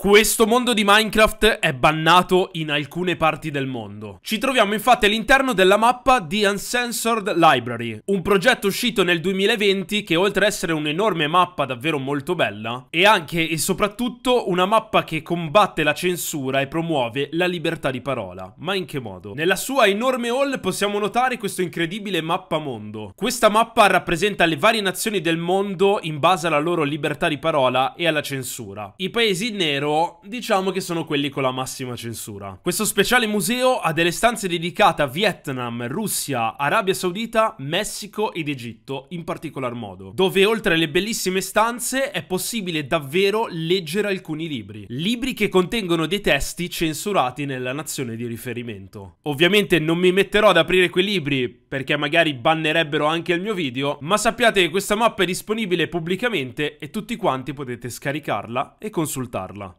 Questo mondo di Minecraft è bannato in alcune parti del mondo. Ci troviamo infatti all'interno della mappa di Uncensored Library, un progetto uscito nel 2020 che oltre ad essere un'enorme mappa davvero molto bella, è anche e soprattutto una mappa che combatte la censura e promuove la libertà di parola. Ma in che modo? Nella sua enorme hall possiamo notare questo incredibile mappa mondo. Questa mappa rappresenta le varie nazioni del mondo in base alla loro libertà di parola e alla censura. I paesi nero museo, diciamo che sono quelli con la massima censura. Questo speciale museo ha delle stanze dedicate a Vietnam, Russia, Arabia Saudita, Messico ed Egitto in particolar modo, dove oltre alle bellissime stanze è possibile davvero leggere alcuni libri, libri che contengono dei testi censurati nella nazione di riferimento. Ovviamente non mi metterò ad aprire quei libri perché magari bannerebbero anche il mio video, ma sappiate che questa mappa è disponibile pubblicamente e tutti quanti potete scaricarla e consultarla.